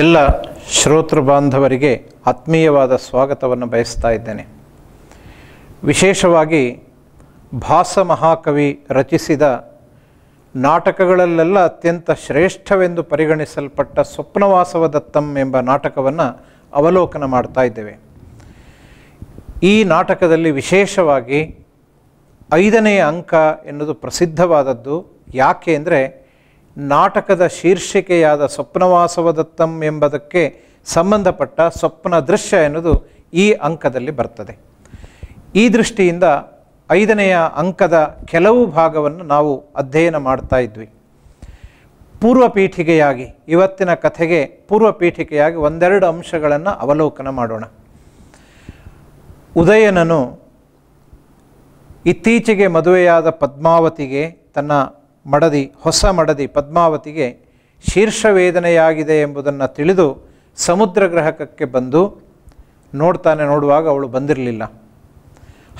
ಎಲ್ಲ ಶ್ರೋತೃ ಬಾಂಧವರಿಗೆ ಆತ್ಮೀಯವಾದ ಸ್ವಾಗತವನ್ನು ಬಯಸ್ತಾ ಇದ್ದೇನೆ ವಿಶೇಷವಾಗಿ ಭಾಸ ಮಹಾಕವಿ ರಚಿಸಿದ ನಾಟಕಗಳಲ್ಲೆಲ್ಲ ಅತ್ಯಂತ ಶ್ರೇಷ್ಠವೆಂದು ಪರಿಗಣಿಸಲ್ಪಟ್ಟ ಸ್ವಪ್ನವಾಸವ ದತ್ತಂ ಎಂಬ ನಾಟಕವನ್ನು ಅವಲೋಕನ ಮಾಡ್ತಾ ಇದ್ದೇವೆ ಈ ನಾಟಕದಲ್ಲಿ ವಿಶೇಷವಾಗಿ ಐದನೆಯ ಅಂಕ ಎನ್ನುವುದು ಪ್ರಸಿದ್ಧವಾದದ್ದು ಯಾಕೆ ಅಂದರೆ ನಾಟಕದ ಶೀರ್ಷಿಕೆಯಾದ ಸ್ವಪ್ನವಾಸವದತ್ತಂ ಎಂಬುದಕ್ಕೆ ಸಂಬಂಧಪಟ್ಟ ಸ್ವಪ್ನ ದೃಶ್ಯ ಎನ್ನುವುದು ಈ ಅಂಕದಲ್ಲಿ ಬರ್ತದೆ ಈ ದೃಷ್ಟಿಯಿಂದ ಐದನೆಯ ಅಂಕದ ಕೆಲವು ಭಾಗವನ್ನು ನಾವು ಅಧ್ಯಯನ ಮಾಡ್ತಾ ಇದ್ವಿ ಪೂರ್ವ ಪೀಠಿಗೆಯಾಗಿ ಇವತ್ತಿನ ಕಥೆಗೆ ಪೂರ್ವ ಪೀಠಿಕೆಯಾಗಿ ಒಂದೆರಡು ಅಂಶಗಳನ್ನು ಅವಲೋಕನ ಮಾಡೋಣ ಉದಯನನು ಇತ್ತೀಚೆಗೆ ಮದುವೆಯಾದ ಪದ್ಮಾವತಿಗೆ ತನ್ನ ಮಡದಿ ಹೊಸ ಮಡದಿ ಪದ್ಮಾವತಿಗೆ ಶೀರ್ಷ ವೇದನೆಯಾಗಿದೆ ಎಂಬುದನ್ನು ತಿಳಿದು ಸಮುದ್ರ ಗ್ರಹಕಕ್ಕೆ ಬಂದು ನೋಡ್ತಾನೆ ನೋಡುವಾಗ ಅವಳು ಬಂದಿರಲಿಲ್ಲ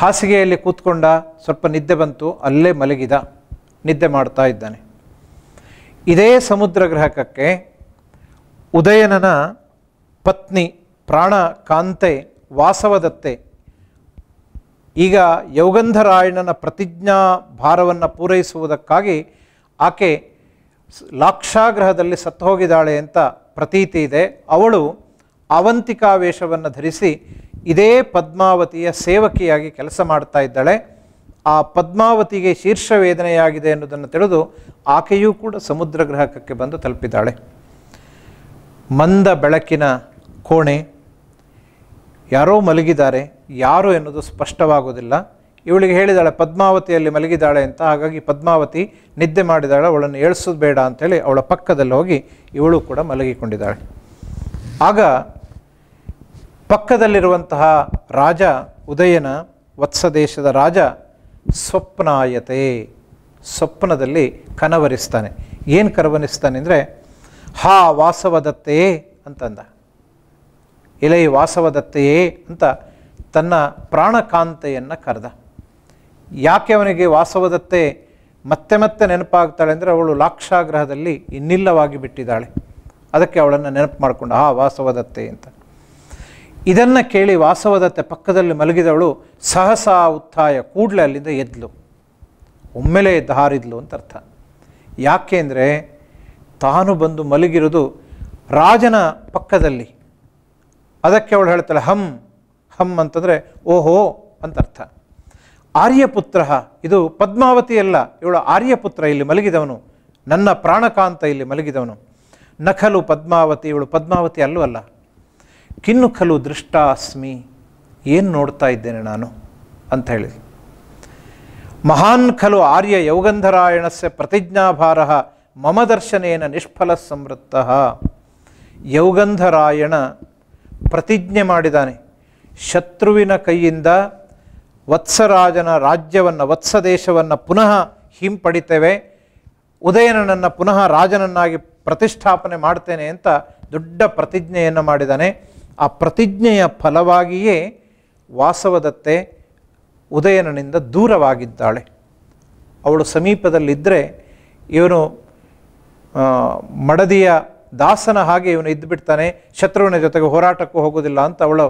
ಹಾಸಿಗೆಯಲ್ಲಿ ಕೂತ್ಕೊಂಡ ಸ್ವಲ್ಪ ನಿದ್ದೆ ಬಂತು ಅಲ್ಲೇ ಮಲಗಿದ ನಿದ್ದೆ ಮಾಡ್ತಾ ಇದ್ದಾನೆ ಇದೇ ಸಮುದ್ರ ಗ್ರಹಕಕ್ಕೆ ಉದಯನನ ಪತ್ನಿ ಪ್ರಾಣ ಕಾಂತೆ ವಾಸವದತ್ತೆ ಈಗ ಯೌಗಂಧರಾಯಣನ ಪ್ರತಿಜ್ಞಾ ಭಾರವನ್ನು ಪೂರೈಸುವುದಕ್ಕಾಗಿ ಆಕೆ ಲಾಕ್ಷಾಗ್ರಹದಲ್ಲಿ ಸತ್ತೋಗಿದ್ದಾಳೆ ಅಂತ ಪ್ರತೀತಿ ಇದೆ ಅವಳು ಅವಂತಿಕಾ ಧರಿಸಿ ಇದೇ ಪದ್ಮಾವತಿಯ ಸೇವಕಿಯಾಗಿ ಕೆಲಸ ಮಾಡ್ತಾ ಇದ್ದಾಳೆ ಆ ಪದ್ಮಾವತಿಗೆ ಶೀರ್ಷ ವೇದನೆಯಾಗಿದೆ ಎನ್ನುವುದನ್ನು ತಿಳಿದು ಆಕೆಯೂ ಕೂಡ ಸಮುದ್ರ ಗ್ರಹಕ್ಕೆ ಬಂದು ತಲುಪಿದ್ದಾಳೆ ಮಂದ ಬೆಳಕಿನ ಕೋಣೆ ಯಾರೋ ಮಲಗಿದ್ದಾರೆ ಯಾರು ಎನ್ನುವುದು ಸ್ಪಷ್ಟವಾಗುವುದಿಲ್ಲ ಇವಳಿಗೆ ಹೇಳಿದಾಳೆ ಪದ್ಮಾವತಿಯಲ್ಲಿ ಮಲಗಿದಾಳೆ ಅಂತ ಹಾಗಾಗಿ ಪದ್ಮಾವತಿ ನಿದ್ದೆ ಮಾಡಿದಾಳೆ ಅವಳನ್ನು ಏಳಿಸೋದು ಬೇಡ ಅಂಥೇಳಿ ಅವಳ ಪಕ್ಕದಲ್ಲಿ ಹೋಗಿ ಇವಳು ಕೂಡ ಮಲಗಿಕೊಂಡಿದ್ದಾಳೆ ಆಗ ಪಕ್ಕದಲ್ಲಿರುವಂತಹ ರಾಜ ಉದಯನ ವತ್ಸ ದೇಶದ ರಾಜ ಸ್ವಪ್ನಾಯತೆ ಸ್ವಪ್ನದಲ್ಲಿ ಕನವರಿಸ್ತಾನೆ ಏನು ಕರವನಿಸ್ತಾನೆ ಅಂದರೆ ಹಾ ವಾಸವದತ್ತೇ ಅಂತಂದ ಇಲೈ ವಾಸವದತ್ತೆಯೇ ಅಂತ ತನ್ನ ಪ್ರಾಣಕಾಂತೆಯನ್ನು ಕರೆದ ಯಾಕೆ ಅವನಿಗೆ ವಾಸವದತ್ತೆ ಮತ್ತೆ ಮತ್ತೆ ನೆನಪಾಗ್ತಾಳೆ ಅಂದರೆ ಅವಳು ಲಾಕ್ಷಾಗ್ರಹದಲ್ಲಿ ಇನ್ನಿಲ್ಲವಾಗಿ ಬಿಟ್ಟಿದ್ದಾಳೆ ಅದಕ್ಕೆ ಅವಳನ್ನು ನೆನಪು ಮಾಡಿಕೊಂಡು ಆ ವಾಸವದತ್ತೆ ಅಂತ ಇದನ್ನು ಕೇಳಿ ವಾಸವದತ್ತೆ ಪಕ್ಕದಲ್ಲಿ ಮಲಗಿದವಳು ಸಹಸಾ ಉತ್ಥಾಯ ಕೂಡಲೇ ಅಲ್ಲಿಂದ ಎದ್ಲು ಒಮ್ಮೆಲೆ ಎದ್ದು ಹಾರಿದ್ಲು ಅಂತ ಅರ್ಥ ಯಾಕೆ ಅಂದರೆ ತಾನು ಬಂದು ಮಲಗಿರೋದು ರಾಜನ ಪಕ್ಕದಲ್ಲಿ ಅದಕ್ಕೆ ಅವಳು ಹೇಳ್ತಾಳೆ ಹಂ ಹಂ ಅಂತಂದರೆ ಓಹೋ ಅಂತ ಅರ್ಥ ಆರ್ಯಪುತ್ರ ಇದು ಪದ್ಮಾವತಿ ಅಲ್ಲ ಇವಳು ಆರ್ಯಪುತ್ರ ಇಲ್ಲಿ ಮಲಗಿದವನು ನನ್ನ ಪ್ರಾಣಕಾಂತ ಇಲ್ಲಿ ಮಲಗಿದವನು ನಖಲು ಪದ್ಮಾವತಿ ಇವಳು ಪದ್ಮಾವತಿ ಅಲ್ಲೂ ಅಲ್ಲ ಕಿನ್ನು ಖಲು ದೃಷ್ಟಾಸ್ಮಿ ಏನು ನೋಡ್ತಾ ಇದ್ದೇನೆ ನಾನು ಅಂತ ಹೇಳಿ ಮಹಾನ್ ಖಲು ಆರ್ಯ ಯೌಗಂಧರಾಯಣಸ ಪ್ರತಿಜ್ಞಾಭಾರ ಮಮ ದರ್ಶನೇನ ನಿಷ್ಫಲ ಸಂವೃತ್ತ ಯೌಗಂಧರಾಯಣ ಪ್ರತಿಜ್ಞೆ ಮಾಡಿದಾನೆ ಶತ್ರುವಿನ ಕೈಯಿಂದ ವತ್ಸರಾಜನ ರಾಜ್ಯವನ್ನು ವತ್ಸ ದೇಶವನ್ನು ಪುನಃ ಹಿಂಪಡಿತೇವೆ ಉದಯನನನ್ನು ಪುನಃ ರಾಜನನ್ನಾಗಿ ಪ್ರತಿಷ್ಠಾಪನೆ ಮಾಡ್ತೇನೆ ಅಂತ ದೊಡ್ಡ ಪ್ರತಿಜ್ಞೆಯನ್ನು ಮಾಡಿದಾನೆ ಆ ಪ್ರತಿಜ್ಞೆಯ ಫಲವಾಗಿಯೇ ವಾಸವದತ್ತೆ ಉದಯನನಿಂದ ದೂರವಾಗಿದ್ದಾಳೆ ಅವಳು ಸಮೀಪದಲ್ಲಿದ್ದರೆ ಇವನು ಮಡದಿಯ ದಾಸನ ಹಾಗೆ ಇವನು ಇದ್ದು ಬಿಡ್ತಾನೆ ಶತ್ರುವಿನ ಜೊತೆಗೆ ಹೋರಾಟಕ್ಕೂ ಹೋಗೋದಿಲ್ಲ ಅಂತ ಅವಳು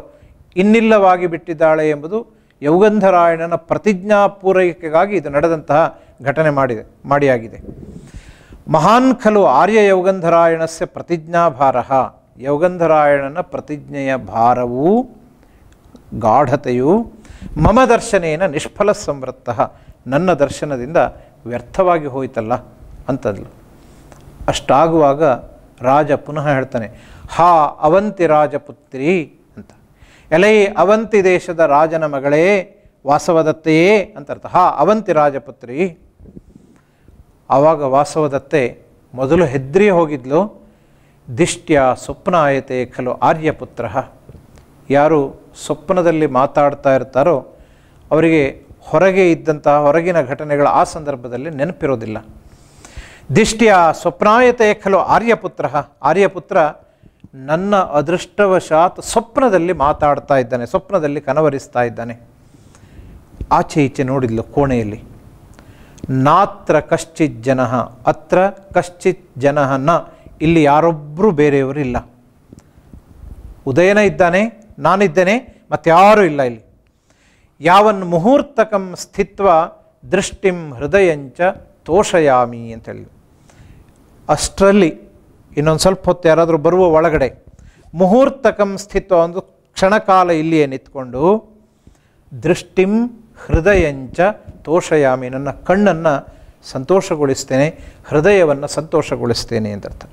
ಇನ್ನಿಲ್ಲವಾಗಿ ಬಿಟ್ಟಿದ್ದಾಳೆ ಎಂಬುದು ಯೌಗಂಧರಾಯಣನ ಪ್ರತಿಜ್ಞಾ ಪೂರೈಕೆಗಾಗಿ ಇದು ನಡೆದಂತಹ ಘಟನೆ ಮಾಡಿದೆ ಮಾಡಿಯಾಗಿದೆ ಮಹಾನ್ ಖಲು ಆರ್ಯ ಪ್ರತಿಜ್ಞಾ ಪ್ರತಿಜ್ಞಾಭಾರ ಯೌಗಂಧರಾಯಣನ ಪ್ರತಿಜ್ಞೆಯ ಭಾರವು ಗಾಢತೆಯು ಮಮ ದರ್ಶನೇನ ನಿಷ್ಫಲ ಸಂವೃತ್ತ ನನ್ನ ದರ್ಶನದಿಂದ ವ್ಯರ್ಥವಾಗಿ ಹೋಯಿತಲ್ಲ ಅಂತದ್ಲು ಅಷ್ಟಾಗುವಾಗ ರಾಜ ಪುನಃ ಹೇಳ್ತಾನೆ ಹಾ ಅವಂತಿ ರಾಜಪುತ್ರಿ ಅಂತ ಎಲೈ ಅವಂತಿ ದೇಶದ ರಾಜನ ಮಗಳೇ ವಾಸವದತ್ತೆಯೇ ಅಂತ ಅರ್ಥ ಹಾ ಅವಂತಿ ರಾಜಪುತ್ರಿ ಆವಾಗ ವಾಸವದತ್ತೆ ಮೊದಲು ಹೆದ್ರಿ ಹೋಗಿದ್ಲು ದಿಷ್ಟ್ಯ ಸ್ವಪ್ನ ಆಯತೆ ಖಲು ಆರ್ಯಪುತ್ರ ಯಾರು ಸ್ವಪ್ನದಲ್ಲಿ ಮಾತಾಡ್ತಾ ಇರ್ತಾರೋ ಅವರಿಗೆ ಹೊರಗೆ ಇದ್ದಂತಹ ಹೊರಗಿನ ಘಟನೆಗಳ ಆ ಸಂದರ್ಭದಲ್ಲಿ ನೆನಪಿರೋದಿಲ್ಲ ದಿಷ್ಟಿಯ ಸ್ವಪ್ನಾಯತೆ ಖಲು ಆರ್ಯಪುತ್ರ ಆರ್ಯಪುತ್ರ ನನ್ನ ಅದೃಷ್ಟವಶಾತ್ ಸ್ವಪ್ನದಲ್ಲಿ ಮಾತಾಡ್ತಾ ಇದ್ದಾನೆ ಸ್ವಪ್ನದಲ್ಲಿ ಕನವರಿಸ್ತಾ ಇದ್ದಾನೆ ಆಚೆ ಈಚೆ ನೋಡಿದ್ಲು ಕೋಣೆಯಲ್ಲಿ ನಾತ್ರ ಕಶ್ಚಿತ್ ಜನ ಅತ್ರ ಕಶ್ಚಿತ್ ಜನ ನ ಇಲ್ಲಿ ಯಾರೊಬ್ಬರೂ ಬೇರೆಯವರು ಇಲ್ಲ ಉದಯನ ಇದ್ದಾನೆ ನಾನಿದ್ದೇನೆ ಮತ್ತಾರೂ ಇಲ್ಲ ಇಲ್ಲಿ ಯಾವನ್ ಮುಹೂರ್ತಕಂ ಸ್ಥಿತ್ವ ದೃಷ್ಟಿಂ ಹೃದಯಂಚ ತೋಷಯಾಮಿ ಅಂತ ಹೇಳಿದ್ರು ಅಷ್ಟರಲ್ಲಿ ಇನ್ನೊಂದು ಸ್ವಲ್ಪ ಹೊತ್ತು ಯಾರಾದರೂ ಬರುವ ಒಳಗಡೆ ಮುಹೂರ್ತಕಂ ಸ್ಥಿತ್ವ ಒಂದು ಕ್ಷಣಕಾಲ ಇಲ್ಲಿಯೇ ನಿಂತ್ಕೊಂಡು ದೃಷ್ಟಿಂ ಹೃದಯಂಚ ತೋಷಯಾಮಿ ನನ್ನ ಕಣ್ಣನ್ನು ಸಂತೋಷಗೊಳಿಸ್ತೇನೆ ಹೃದಯವನ್ನು ಸಂತೋಷಗೊಳಿಸ್ತೇನೆ ಅಂತರ್ಥ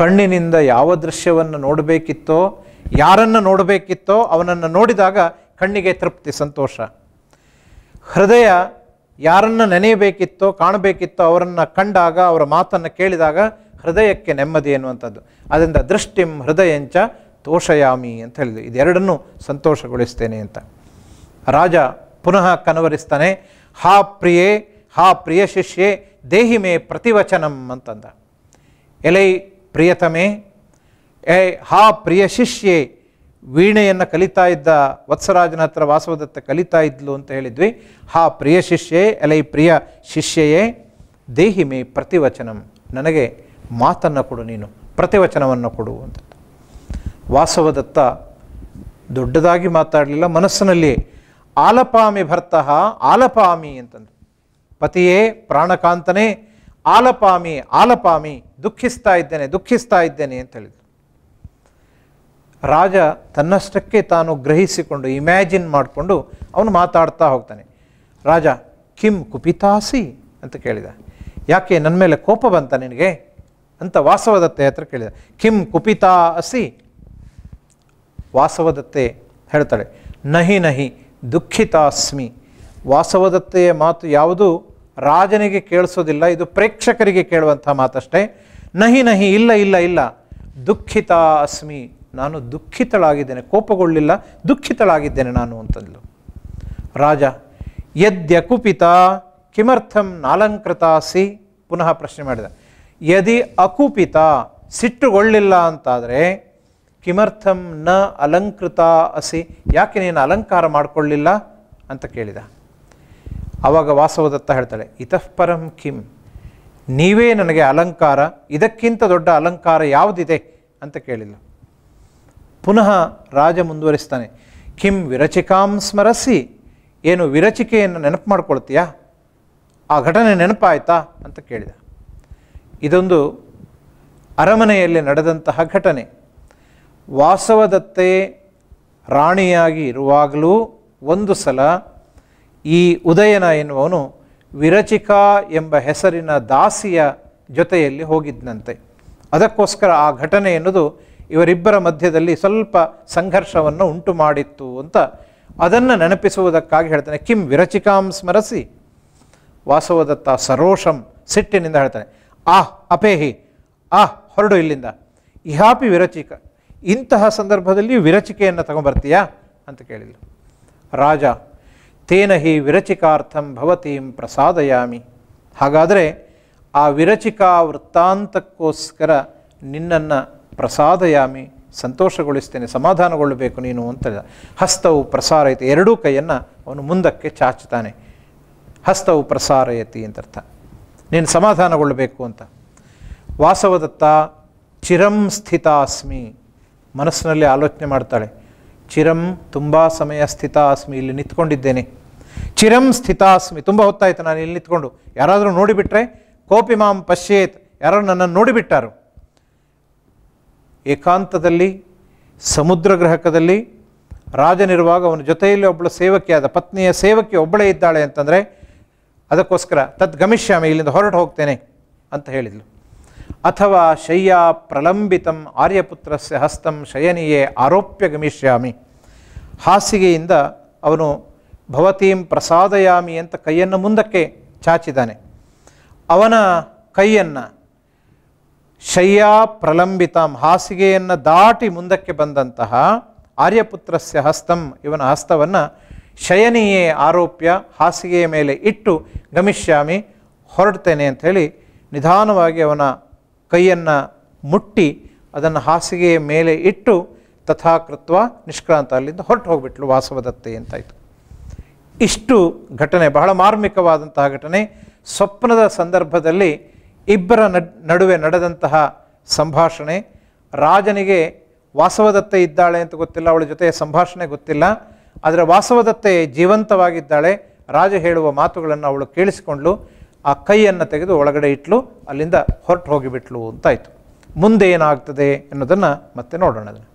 ಕಣ್ಣಿನಿಂದ ಯಾವ ದೃಶ್ಯವನ್ನು ನೋಡಬೇಕಿತ್ತೋ ಯಾರನ್ನು ನೋಡಬೇಕಿತ್ತೋ ಅವನನ್ನು ನೋಡಿದಾಗ ಕಣ್ಣಿಗೆ ತೃಪ್ತಿ ಸಂತೋಷ ಹೃದಯ ಯಾರನ್ನು ನೆನೆಯಬೇಕಿತ್ತೋ ಕಾಣಬೇಕಿತ್ತೋ ಅವರನ್ನು ಕಂಡಾಗ ಅವರ ಮಾತನ್ನು ಕೇಳಿದಾಗ ಹೃದಯಕ್ಕೆ ನೆಮ್ಮದಿ ಎನ್ನುವಂಥದ್ದು ಅದರಿಂದ ದೃಷ್ಟಿಂ ಹೃದಯಂಚ ತೋಷಯಾಮಿ ಅಂತ ಹೇಳಿದ್ರು ಇದೆರಡನ್ನೂ ಸಂತೋಷಗೊಳಿಸ್ತೇನೆ ಅಂತ ರಾಜ ಪುನಃ ಕನವರಿಸ್ತಾನೆ ಹಾ ಪ್ರಿಯೇ ಹಾ ಪ್ರಿಯ ಶಿಷ್ಯೆ ದೇಹಿ ಮೇ ಪ್ರತಿವಚನಂ ಅಂತಂದ ಎಲೈ ಪ್ರಿಯತಮೇ ಎ ಹಾ ಪ್ರಿಯ ಶಿಷ್ಯೆ ವೀಣೆಯನ್ನು ಕಲಿತಾ ಇದ್ದ ವತ್ಸರಾಜನ ಹತ್ರ ವಾಸವದತ್ತ ಕಲಿತಾ ಇದ್ಲು ಅಂತ ಹೇಳಿದ್ವಿ ಹಾ ಪ್ರಿಯ ಶಿಷ್ಯೇ ಅಲೈ ಪ್ರಿಯ ಶಿಷ್ಯೆಯೇ ದೇಹಿ ಮೇ ಪ್ರತಿವಚನಂ ನನಗೆ ಮಾತನ್ನು ಕೊಡು ನೀನು ಪ್ರತಿವಚನವನ್ನು ಕೊಡು ಅಂತ ವಾಸವದತ್ತ ದೊಡ್ಡದಾಗಿ ಮಾತಾಡಲಿಲ್ಲ ಮನಸ್ಸಿನಲ್ಲಿ ಆಲಪಾಮಿ ಭರ್ತಃ ಆಲಪಾಮಿ ಅಂತಂದರು ಪತಿಯೇ ಪ್ರಾಣಕಾಂತನೇ ಆಲಪಾಮಿ ಆಲಪಾಮಿ ದುಃಖಿಸ್ತಾ ಇದ್ದೇನೆ ದುಃಖಿಸ್ತಾ ಇದ್ದೇನೆ ಅಂತ ಹೇಳಿದರು ರಾಜ ತನ್ನಷ್ಟಕ್ಕೆ ತಾನು ಗ್ರಹಿಸಿಕೊಂಡು ಇಮ್ಯಾಜಿನ್ ಮಾಡಿಕೊಂಡು ಅವನು ಮಾತಾಡ್ತಾ ಹೋಗ್ತಾನೆ ರಾಜ ಕಿಂ ಕುಪಿತಾಸಿ ಅಂತ ಕೇಳಿದ ಯಾಕೆ ನನ್ನ ಮೇಲೆ ಕೋಪ ಬಂತ ನಿನಗೆ ಅಂತ ವಾಸವದತ್ತೆ ಹತ್ರ ಕೇಳಿದ ಕಿಂ ಕುಪಿತಾ ಅಸಿ ವಾಸವದತ್ತೆ ಹೇಳ್ತಾಳೆ ನಹಿ ನಹಿ ದುಃಖಿತಾಸ್ಮಿ ವಾಸವದತ್ತೆಯ ಮಾತು ಯಾವುದು ರಾಜನಿಗೆ ಕೇಳಿಸೋದಿಲ್ಲ ಇದು ಪ್ರೇಕ್ಷಕರಿಗೆ ಕೇಳುವಂಥ ಮಾತಷ್ಟೇ ನಹಿ ನಹಿ ಇಲ್ಲ ಇಲ್ಲ ಇಲ್ಲ ದುಃಖಿತಾ ಅಸ್ಮಿ ನಾನು ದುಃಖಿತಳಾಗಿದ್ದೇನೆ ಕೋಪಗೊಳ್ಳಿಲ್ಲ ದುಃಖಿತಳಾಗಿದ್ದೇನೆ ನಾನು ಅಂತಂದ್ಲು ರಾಜ ಯದ್ಯ ಕುಪಿತ ಕಿಮರ್ಥಂ ನಾಲಂಕೃತಾಸಿ ಪುನಃ ಪ್ರಶ್ನೆ ಮಾಡಿದ ಯದಿ ಅಕುಪಿತ ಸಿಟ್ಟುಗೊಳ್ಳಿಲ್ಲ ಅಂತಾದರೆ ಕಿಮರ್ಥಂ ನ ಅಲಂಕೃತ ಅಸಿ ಯಾಕೆ ನೀನು ಅಲಂಕಾರ ಮಾಡಿಕೊಳ್ಳಿಲ್ಲ ಅಂತ ಕೇಳಿದ ಆವಾಗ ವಾಸವದತ್ತ ಹೇಳ್ತಾಳೆ ಇತಃಪರಂ ಕಿಂ ನೀವೇ ನನಗೆ ಅಲಂಕಾರ ಇದಕ್ಕಿಂತ ದೊಡ್ಡ ಅಲಂಕಾರ ಯಾವುದಿದೆ ಅಂತ ಕೇಳಿಲ್ಲ ಪುನಃ ರಾಜ ಮುಂದುವರಿಸ್ತಾನೆ ಕಿಂ ವಿರಚಿಕಾಂ ಸ್ಮರಿಸಿ ಏನು ವಿರಚಿಕೆಯನ್ನು ನೆನಪು ಮಾಡ್ಕೊಳ್ತೀಯಾ ಆ ಘಟನೆ ನೆನಪಾಯ್ತಾ ಅಂತ ಕೇಳಿದ ಇದೊಂದು ಅರಮನೆಯಲ್ಲಿ ನಡೆದಂತಹ ಘಟನೆ ವಾಸವದತ್ತೆ ರಾಣಿಯಾಗಿ ಇರುವಾಗಲೂ ಒಂದು ಸಲ ಈ ಉದಯನ ಎನ್ನುವನು ವಿರಚಿಕಾ ಎಂಬ ಹೆಸರಿನ ದಾಸಿಯ ಜೊತೆಯಲ್ಲಿ ಹೋಗಿದ್ದಂತೆ ಅದಕ್ಕೋಸ್ಕರ ಆ ಘಟನೆ ಎನ್ನುವುದು ಇವರಿಬ್ಬರ ಮಧ್ಯದಲ್ಲಿ ಸ್ವಲ್ಪ ಸಂಘರ್ಷವನ್ನು ಉಂಟು ಮಾಡಿತ್ತು ಅಂತ ಅದನ್ನು ನೆನಪಿಸುವುದಕ್ಕಾಗಿ ಹೇಳ್ತಾನೆ ಕಿಂ ವಿರಚಿಕಾಂ ಸ್ಮರಸಿ ವಾಸವದತ್ತ ಸರೋಷಂ ಸಿಟ್ಟಿನಿಂದ ಹೇಳ್ತಾನೆ ಆಹ್ ಅಪೇಹಿ ಆಹ್ ಹೊರಡು ಇಲ್ಲಿಂದ ಇಹಾಪಿ ವಿರಚಿಕ ಇಂತಹ ಸಂದರ್ಭದಲ್ಲಿ ವಿರಚಿಕೆಯನ್ನು ತಗೊಂಬರ್ತೀಯಾ ಅಂತ ಕೇಳಿದ್ಲು ರಾಜ ತೇನ ಹಿ ವಿರಚಿಕಾರ್ಥಂ ಭವತೀಂ ಪ್ರಸಾದಯಾಮಿ ಹಾಗಾದರೆ ಆ ವಿರಚಿಕಾ ವೃತ್ತಾಂತಕ್ಕೋಸ್ಕರ ನಿನ್ನನ್ನು ಪ್ರಸಾದಯಾಮಿ ಸಂತೋಷಗೊಳಿಸ್ತೇನೆ ಸಮಾಧಾನಗೊಳ್ಳಬೇಕು ನೀನು ಅಂತ ಹಸ್ತವು ಪ್ರಸಾರಯತಿ ಎರಡೂ ಕೈಯನ್ನು ಅವನು ಮುಂದಕ್ಕೆ ಚಾಚುತ್ತಾನೆ ಹಸ್ತವು ಪ್ರಸಾರಯತಿ ಅಂತರ್ಥ ನೀನು ಸಮಾಧಾನಗೊಳ್ಳಬೇಕು ಅಂತ ವಾಸವದತ್ತ ಚಿರಂ ಸ್ಥಿತಾಸ್ಮಿ ಮನಸ್ಸಿನಲ್ಲಿ ಆಲೋಚನೆ ಮಾಡ್ತಾಳೆ ಚಿರಂ ತುಂಬ ಸಮಯ ಸ್ಥಿತಾಸ್ಮಿ ಇಲ್ಲಿ ನಿಂತ್ಕೊಂಡಿದ್ದೇನೆ ಚಿರಂ ಸ್ಥಿತಾಸ್ಮಿ ತುಂಬ ಹೊತ್ತಾಯಿತು ನಾನು ಇಲ್ಲಿ ನಿಂತ್ಕೊಂಡು ಯಾರಾದರೂ ನೋಡಿಬಿಟ್ರೆ ಕೋಪಿ ಮಾಂ ಪಶ್ಯೇತ್ ಯಾರು ನನ್ನನ್ನು ನೋಡಿಬಿಟ್ಟಾರು ಏಕಾಂತದಲ್ಲಿ ಸಮುದ್ರ ಗ್ರಹಕದಲ್ಲಿ ರಾಜನಿರುವಾಗ ಅವನ ಜೊತೆಯಲ್ಲಿ ಒಬ್ಬಳು ಸೇವಕಿಯಾದ ಪತ್ನಿಯ ಸೇವಕಿ ಒಬ್ಬಳೇ ಇದ್ದಾಳೆ ಅಂತಂದರೆ ಅದಕ್ಕೋಸ್ಕರ ತದ್ ಗಮಿಷ್ಯಾಮಿ ಇಲ್ಲಿಂದ ಹೊರಟು ಹೋಗ್ತೇನೆ ಅಂತ ಹೇಳಿದ್ಲು ಅಥವಾ ಶಯ್ಯ ಪ್ರಲಂಬಿತಂ ಆರ್ಯಪುತ್ರಸ್ಯ ಹಸ್ತಂ ಶಯನಿಯೇ ಆರೋಪ್ಯ ಗಮಿಷ್ಯಾಮಿ ಹಾಸಿಗೆಯಿಂದ ಅವನು ಭವತೀಂ ಪ್ರಸಾದಯಾಮಿ ಅಂತ ಕೈಯನ್ನು ಮುಂದಕ್ಕೆ ಚಾಚಿದ್ದಾನೆ ಅವನ ಕೈಯನ್ನು ಶಯ್ಯಾ ಪ್ರಲಂಬಿತಾಂ ಹಾಸಿಗೆಯನ್ನು ದಾಟಿ ಮುಂದಕ್ಕೆ ಬಂದಂತಹ ಆರ್ಯಪುತ್ರಸ್ಯ ಹಸ್ತಂ ಇವನ ಹಸ್ತವನ್ನು ಶಯನಿಯೇ ಆರೋಪ್ಯ ಹಾಸಿಗೆಯ ಮೇಲೆ ಇಟ್ಟು ಗಮಿಷ್ಯಾಮಿ ಹೊರಡ್ತೇನೆ ಅಂಥೇಳಿ ನಿಧಾನವಾಗಿ ಅವನ ಕೈಯನ್ನು ಮುಟ್ಟಿ ಅದನ್ನು ಹಾಸಿಗೆಯ ಮೇಲೆ ಇಟ್ಟು ತಥಾಕೃತ್ವ ನಿಷ್ಕ್ರಾಂತ ಅಲ್ಲಿಂದ ಹೊರಟು ಹೋಗ್ಬಿಟ್ಲು ವಾಸವದತ್ತೆ ಅಂತಾಯಿತು ಇಷ್ಟು ಘಟನೆ ಬಹಳ ಮಾರ್ಮಿಕವಾದಂತಹ ಘಟನೆ ಸ್ವಪ್ನದ ಸಂದರ್ಭದಲ್ಲಿ ಇಬ್ಬರ ನಡುವೆ ನಡೆದಂತಹ ಸಂಭಾಷಣೆ ರಾಜನಿಗೆ ವಾಸವದತ್ತೆ ಇದ್ದಾಳೆ ಅಂತ ಗೊತ್ತಿಲ್ಲ ಅವಳ ಜೊತೆ ಸಂಭಾಷಣೆ ಗೊತ್ತಿಲ್ಲ ಆದರೆ ವಾಸವದತ್ತೆ ಜೀವಂತವಾಗಿದ್ದಾಳೆ ರಾಜ ಹೇಳುವ ಮಾತುಗಳನ್ನು ಅವಳು ಕೇಳಿಸಿಕೊಂಡ್ಲು ಆ ಕೈಯನ್ನು ತೆಗೆದು ಒಳಗಡೆ ಇಟ್ಲು ಅಲ್ಲಿಂದ ಹೊರಟು ಹೋಗಿಬಿಟ್ಲು ಅಂತಾಯಿತು ಮುಂದೆ ಏನಾಗ್ತದೆ ಅನ್ನೋದನ್ನು ಮತ್ತೆ ನೋಡೋಣ ಅದನ್ನು